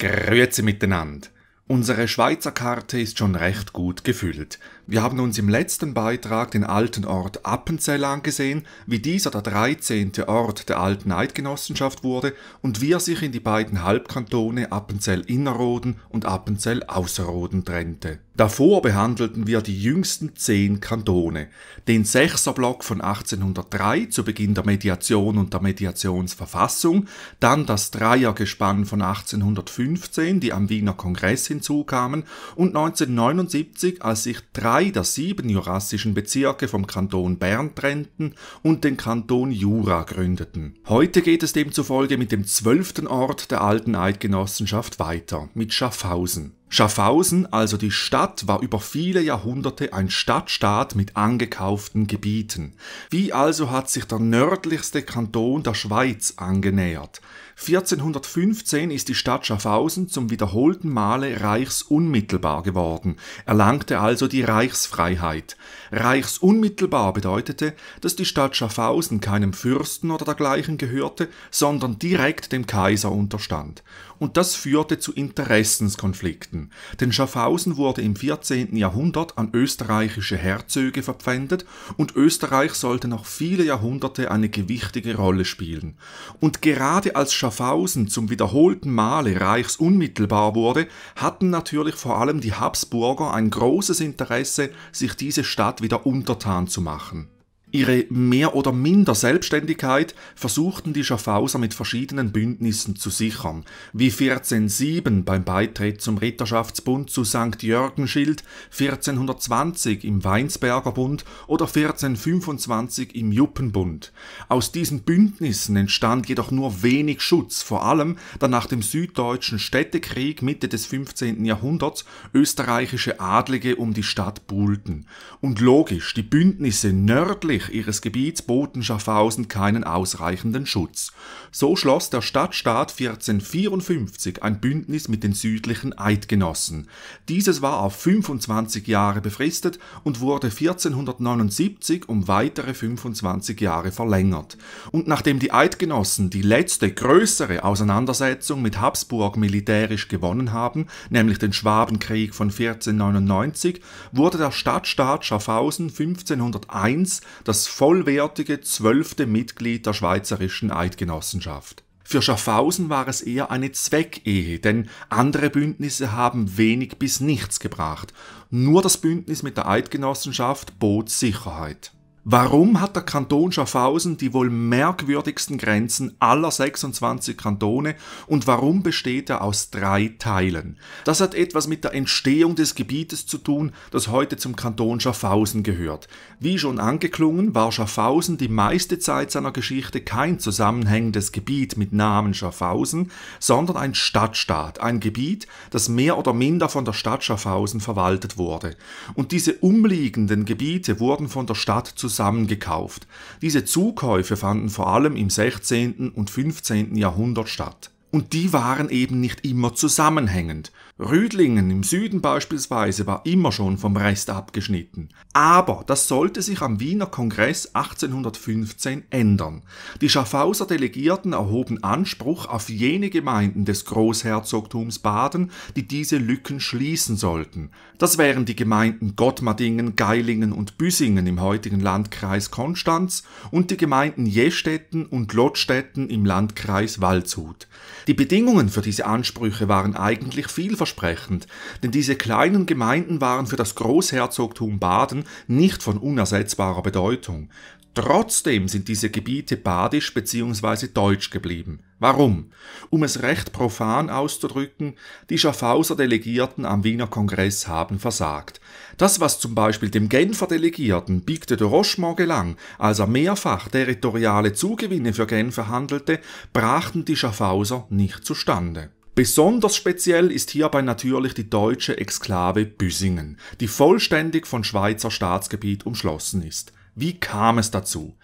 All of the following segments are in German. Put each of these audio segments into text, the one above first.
Grüezi miteinander. Unsere Schweizer Karte ist schon recht gut gefüllt. Wir haben uns im letzten Beitrag den alten Ort Appenzell angesehen, wie dieser der 13. Ort der alten Eidgenossenschaft wurde und wie er sich in die beiden Halbkantone Appenzell Innerrhoden und Appenzell Außerrhoden trennte. Davor behandelten wir die jüngsten zehn Kantone, den Sechserblock von 1803 zu Beginn der Mediation und der Mediationsverfassung, dann das Dreiergespann von 1815, die am Wiener Kongress hinzukamen, und 1979, als sich drei der sieben jurassischen Bezirke vom Kanton Bern trennten und den Kanton Jura gründeten. Heute geht es demzufolge mit dem zwölften Ort der alten Eidgenossenschaft weiter, mit Schaffhausen. Schaffhausen, also die Stadt, war über viele Jahrhunderte ein Stadtstaat mit angekauften Gebieten. Wie also hat sich der nördlichste Kanton der Schweiz angenähert? 1415 ist die Stadt Schaffhausen zum wiederholten Male reichsunmittelbar geworden, erlangte also die Reichsfreiheit. Reichsunmittelbar bedeutete, dass die Stadt Schaffhausen keinem Fürsten oder dergleichen gehörte, sondern direkt dem Kaiser unterstand. Und das führte zu Interessenskonflikten, denn Schaffhausen wurde im 14. Jahrhundert an österreichische Herzöge verpfändet und Österreich sollte noch viele Jahrhunderte eine gewichtige Rolle spielen. Und gerade als Schaffhausen Münsterhausen zum wiederholten Male reichsunmittelbar wurde, hatten natürlich vor allem die Habsburger ein großes Interesse, sich diese Stadt wieder untertan zu machen Ihre mehr oder minder Selbstständigkeit versuchten die Schaffhauser mit verschiedenen Bündnissen zu sichern, wie 1407 beim Beitritt zum Ritterschaftsbund zu St. Jörgenschild, 1420 im Weinsberger Bund oder 1425 im Juppenbund. Aus diesen Bündnissen entstand jedoch nur wenig Schutz, vor allem da nach dem süddeutschen Städtekrieg Mitte des 15. Jahrhunderts österreichische Adlige um die Stadt buhlten. Und logisch, die Bündnisse nördlich östlich ihres Gebiets boten Schaffhausen keinen ausreichenden Schutz. So schloss der Stadtstaat 1454 ein Bündnis mit den südlichen Eidgenossen. Dieses war auf 25 Jahre befristet und wurde 1479 um weitere 25 Jahre verlängert. Und nachdem die Eidgenossen die letzte größere Auseinandersetzung mit Habsburg militärisch gewonnen haben, nämlich den Schwabenkrieg von 1499, wurde der Stadtstaat Schaffhausen 1501 das vollwertige zwölfte Mitglied der Schweizerischen Eidgenossenschaft. Für Schaffhausen war es eher eine Zweckehe, denn andere Bündnisse haben wenig bis nichts gebracht. Nur das Bündnis mit der Eidgenossenschaft bot Sicherheit. Warum hat der Kanton Schaffhausen die wohl merkwürdigsten Grenzen aller 26 Kantone und warum besteht er aus drei Teilen? Das hat etwas mit der Entstehung des Gebietes zu tun, das heute zum Kanton Schaffhausen gehört. Wie schon angeklungen, war Schaffhausen die meiste Zeit seiner Geschichte kein zusammenhängendes Gebiet mit Namen Schaffhausen, sondern ein Stadtstaat, ein Gebiet, das mehr oder minder von der Stadt Schaffhausen verwaltet wurde. Und diese umliegenden Gebiete wurden von der Stadt zusammen zusammengekauft. Diese Zukäufe fanden vor allem im 16. und 15. Jahrhundert statt und die waren eben nicht immer zusammenhängend. Rüdlingen im Süden beispielsweise war immer schon vom Rest abgeschnitten. Aber das sollte sich am Wiener Kongress 1815 ändern. Die Schaffhauser Delegierten erhoben Anspruch auf jene Gemeinden des Großherzogtums Baden, die diese Lücken schließen sollten. Das wären die Gemeinden Gottmadingen, Geilingen und Büssingen im heutigen Landkreis Konstanz und die Gemeinden Jestetten und Lottstetten im Landkreis Waldshut. Die Bedingungen für diese Ansprüche waren eigentlich vielversprechend, denn diese kleinen Gemeinden waren für das Großherzogtum Baden nicht von unersetzbarer Bedeutung. Trotzdem sind diese Gebiete badisch bzw. deutsch geblieben. Warum? Um es recht profan auszudrücken, die Schaffhauser Delegierten am Wiener Kongress haben versagt. Das, was zum Beispiel dem Genfer Delegierten Bigte de Rochemont gelang, als er mehrfach territoriale Zugewinne für Genf verhandelte, brachten die Schaffhauser nicht zustande. Besonders speziell ist hierbei natürlich die deutsche Exklave Büsingen, die vollständig von Schweizer Staatsgebiet umschlossen ist. Wie kam es dazu?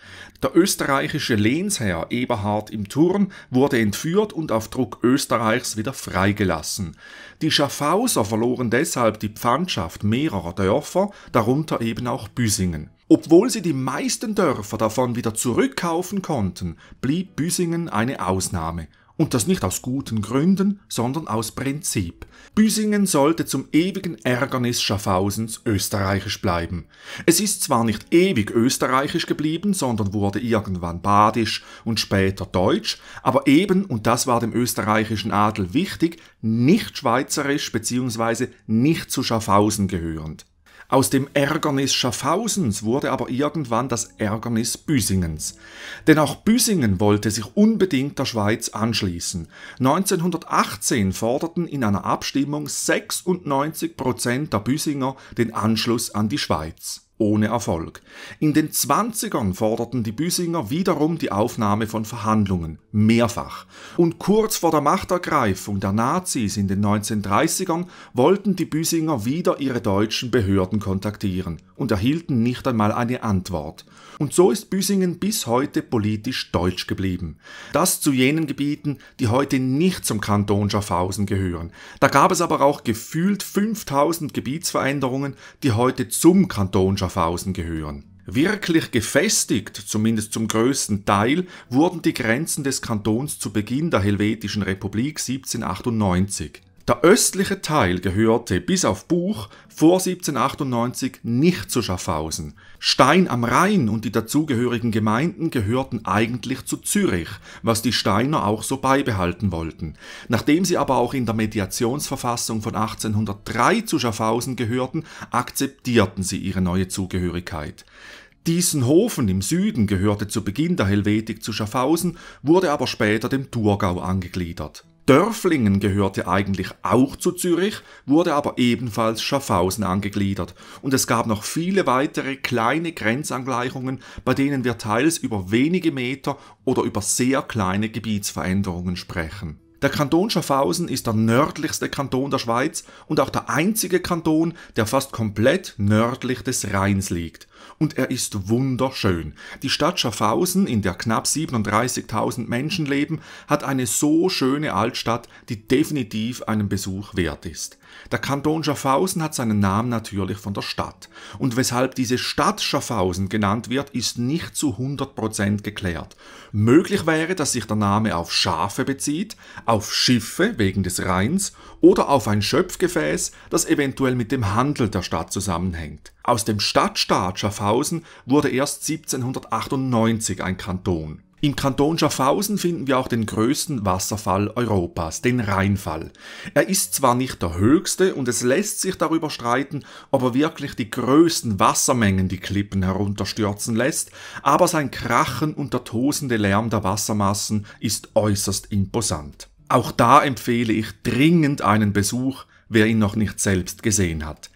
Der österreichische Lehnsherr Eberhard im Turn wurde entführt und auf Druck Österreichs wieder freigelassen. Die Schaffhauser verloren deshalb die Pfandschaft mehrerer Dörfer, darunter eben auch Büsingen. Obwohl sie die meisten Dörfer davon wieder zurückkaufen konnten, blieb Büsingen eine Ausnahme und das nicht aus guten Gründen, sondern aus Prinzip. Büsingen sollte zum ewigen Ärgernis Schaffhausens österreichisch bleiben. Es ist zwar nicht ewig österreichisch geblieben, sondern wurde irgendwann badisch und später deutsch, aber eben, und das war dem österreichischen Adel wichtig, nicht schweizerisch bzw. nicht zu Schaffhausen gehörend. Aus dem Ärgernis Schaffhausens wurde aber irgendwann das Ärgernis Büsingens. Denn auch Büsingen wollte sich unbedingt der Schweiz anschließen. 1918 forderten in einer Abstimmung 96 Prozent der Büsinger den Anschluss an die Schweiz ohne Erfolg. In den 20ern forderten die Büsinger wiederum die Aufnahme von Verhandlungen, mehrfach. Und kurz vor der Machtergreifung der Nazis in den 1930ern wollten die Büsinger wieder ihre deutschen Behörden kontaktieren und erhielten nicht einmal eine Antwort. Und so ist Büsingen bis heute politisch deutsch geblieben. Das zu jenen Gebieten, die heute nicht zum Kanton Schaffhausen gehören. Da gab es aber auch gefühlt 5000 Gebietsveränderungen, die heute zum Kanton Schaffhausen gehören. Wirklich gefestigt, zumindest zum größten Teil, wurden die Grenzen des Kantons zu Beginn der Helvetischen Republik 1798. Der östliche Teil gehörte bis auf Buch vor 1798 nicht zu Schaffhausen. Stein am Rhein und die dazugehörigen Gemeinden gehörten eigentlich zu Zürich, was die Steiner auch so beibehalten wollten. Nachdem sie aber auch in der Mediationsverfassung von 1803 zu Schaffhausen gehörten, akzeptierten sie ihre neue Zugehörigkeit. Diesenhofen im Süden gehörte zu Beginn der Helvetik zu Schaffhausen, wurde aber später dem Thurgau angegliedert. Dörflingen gehörte eigentlich auch zu Zürich, wurde aber ebenfalls Schaffhausen angegliedert. Und es gab noch viele weitere kleine Grenzangleichungen, bei denen wir teils über wenige Meter oder über sehr kleine Gebietsveränderungen sprechen. Der Kanton Schaffhausen ist der nördlichste Kanton der Schweiz und auch der einzige Kanton, der fast komplett nördlich des Rheins liegt und er ist wunderschön. Die Stadt Schaffhausen, in der knapp 37.000 Menschen leben, hat eine so schöne Altstadt, die definitiv einen Besuch wert ist. Der Kanton Schaffhausen hat seinen Namen natürlich von der Stadt. Und weshalb diese Stadt Schaffhausen genannt wird, ist nicht zu 100% geklärt. Möglich wäre, dass sich der Name auf Schafe bezieht, auf Schiffe wegen des Rheins oder auf ein Schöpfgefäß, das eventuell mit dem Handel der Stadt zusammenhängt. Aus dem Stadtstaat Schaffhausen wurde erst 1798 ein Kanton. Im Kanton Schaffhausen finden wir auch den größten Wasserfall Europas, den Rheinfall. Er ist zwar nicht der höchste und es lässt sich darüber streiten, ob er wirklich die größten Wassermengen die Klippen herunterstürzen lässt, aber sein Krachen und der tosende Lärm der Wassermassen ist äußerst imposant. Auch da empfehle ich dringend einen Besuch, wer ihn noch nicht selbst gesehen hat.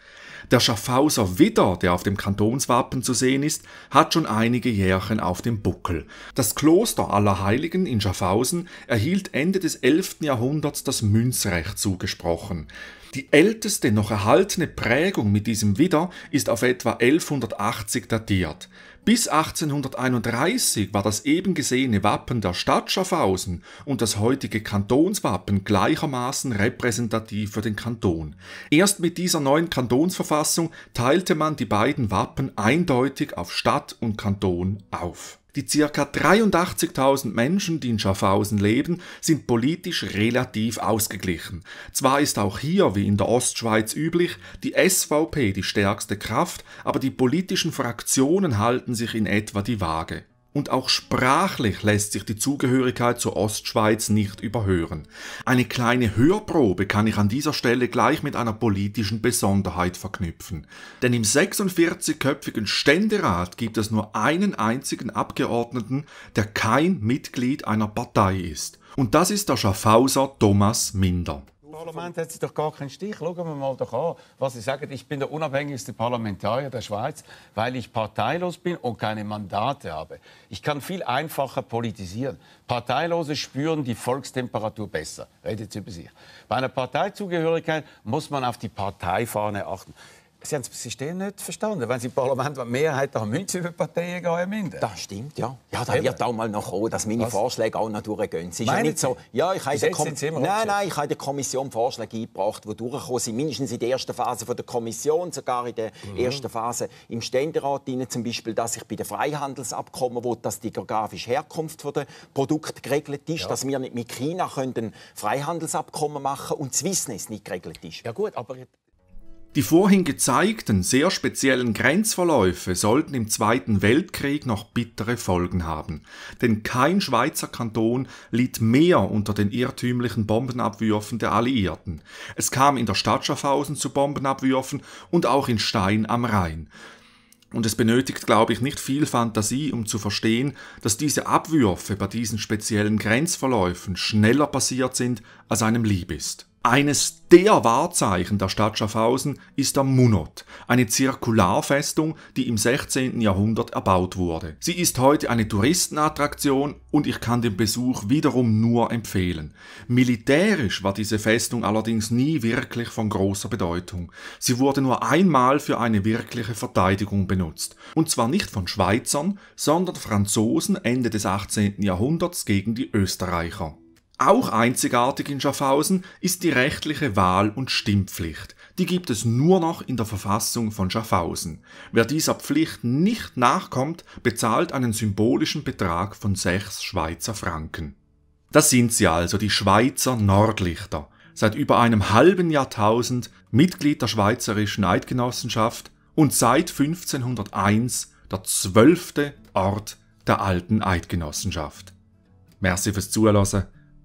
Der Schaffhauser Widder, der auf dem Kantonswappen zu sehen ist, hat schon einige Jährchen auf dem Buckel. Das Kloster Allerheiligen in Schaffhausen erhielt Ende des 11. Jahrhunderts das Münzrecht zugesprochen. Die älteste noch erhaltene Prägung mit diesem Widder ist auf etwa 1180 datiert. Bis 1831 war das eben gesehene Wappen der Stadt Schaffhausen und das heutige Kantonswappen gleichermaßen repräsentativ für den Kanton. Erst mit dieser neuen Kantonsverfassung teilte man die beiden Wappen eindeutig auf Stadt und Kanton auf. Die ca. 83.000 Menschen, die in Schaffhausen leben, sind politisch relativ ausgeglichen. Zwar ist auch hier, wie in der Ostschweiz üblich, die SVP die stärkste Kraft, aber die politischen Fraktionen halten sich in etwa die Waage. Und auch sprachlich lässt sich die Zugehörigkeit zur Ostschweiz nicht überhören. Eine kleine Hörprobe kann ich an dieser Stelle gleich mit einer politischen Besonderheit verknüpfen. Denn im 46-köpfigen Ständerat gibt es nur einen einzigen Abgeordneten, der kein Mitglied einer Partei ist. Und das ist der Schaffhauser Thomas Minder. Parlament hat sie doch gar keinen Stich. Schauen wir mal doch an, was sie sagen. Ich bin der unabhängigste Parlamentarier der Schweiz, weil ich parteilos bin und keine Mandate habe. Ich kann viel einfacher politisieren. Parteilose spüren die Volkstemperatur besser. Redet über sich. Bei einer Parteizugehörigkeit muss man auf die Parteifahne achten. Sie haben das System nicht verstanden. Wenn Sie im Parlament die Mehrheit haben, müssen Sie über Parteien gehen münden. Das stimmt, ja. Ja, da Eben. wird auch mal noch kommen, dass meine Was? Vorschläge auch noch durchgehen. Es ist ja nicht so, ja, ich habe der Kom nein, nein, ich habe der Kommission Vorschläge eingebracht, die durchgekommen sind, mindestens in der ersten Phase der Kommission, sogar in der mhm. ersten Phase im Ständerat zum Beispiel, dass ich bei den Freihandelsabkommen wo dass die geografische Herkunft der Produkte geregelt ist, ja. dass wir nicht mit China ein Freihandelsabkommen machen können und Swissness nicht geregelt ist. Ja gut, aber die vorhin gezeigten sehr speziellen Grenzverläufe sollten im Zweiten Weltkrieg noch bittere Folgen haben, denn kein Schweizer Kanton litt mehr unter den irrtümlichen Bombenabwürfen der Alliierten. Es kam in der Stadt Schaffhausen zu Bombenabwürfen und auch in Stein am Rhein. Und es benötigt, glaube ich, nicht viel Fantasie, um zu verstehen, dass diese Abwürfe bei diesen speziellen Grenzverläufen schneller passiert sind, als einem lieb ist. Eines der Wahrzeichen der Stadt Schaffhausen ist der Munot, eine Zirkularfestung, die im 16. Jahrhundert erbaut wurde. Sie ist heute eine Touristenattraktion und ich kann den Besuch wiederum nur empfehlen. Militärisch war diese Festung allerdings nie wirklich von großer Bedeutung. Sie wurde nur einmal für eine wirkliche Verteidigung benutzt. Und zwar nicht von Schweizern, sondern Franzosen Ende des 18. Jahrhunderts gegen die Österreicher. Auch einzigartig in Schaffhausen ist die rechtliche Wahl- und Stimmpflicht. Die gibt es nur noch in der Verfassung von Schaffhausen. Wer dieser Pflicht nicht nachkommt, bezahlt einen symbolischen Betrag von sechs Schweizer Franken. Das sind sie also, die Schweizer Nordlichter. Seit über einem halben Jahrtausend Mitglied der Schweizerischen Eidgenossenschaft und seit 1501 der zwölfte Ort der alten Eidgenossenschaft. Merci fürs Zuhören